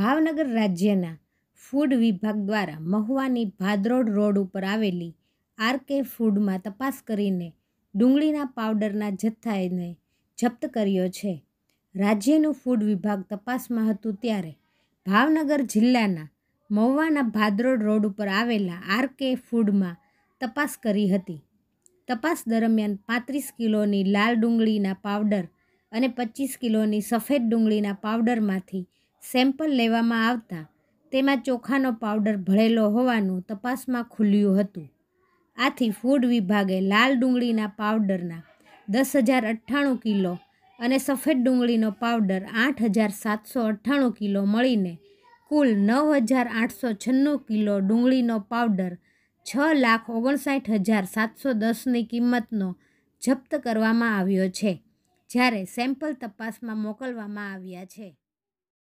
ભાવનગર રાજ્યના ફૂડ વિભાગ દ્વારા મહુવાની ભાદરોડ રોડ ઉપર આવેલી આરકે ફૂડમાં તપાસ કરીને ડુંગળીના પાવડરના જથ્થાને જપ્ત કર્યો છે રાજ્યનું ફૂડ વિભાગ તપાસમાં હતું ત્યારે ભાવનગર જિલ્લાના મહુવાના ભાદરોડ રોડ ઉપર આવેલા આરકે ફૂડમાં તપાસ કરી હતી તપાસ દરમિયાન પાંત્રીસ કિલોની લાલ ડુંગળીના પાવડર અને પચીસ કિલોની સફેદ ડુંગળીના પાવડરમાંથી સેમ્પલ લેવામાં આવતા તેમાં ચોખાનો પાવડર ભળેલો હોવાનું તપાસમાં ખુલ્યું હતું આથી ફૂડ વિભાગે લાલ ડુંગળીના પાવડરના દસ હજાર અઠ્ઠાણું કિલો અને સફેદ ડુંગળીનો પાવડર આઠ હજાર સાતસો અઠ્ઠાણું કિલો મળીને કુલ નવ હજાર આઠસો છન્નું કિલો ડુંગળીનો પાવડર છ લાખ ઓગણસાઠ હજાર સાતસો દસની કિંમતનો જપ્ત કરવામાં આવ્યો છે જ્યારે સેમ્પલ તપાસમાં મોકલવામાં આવ્યા છે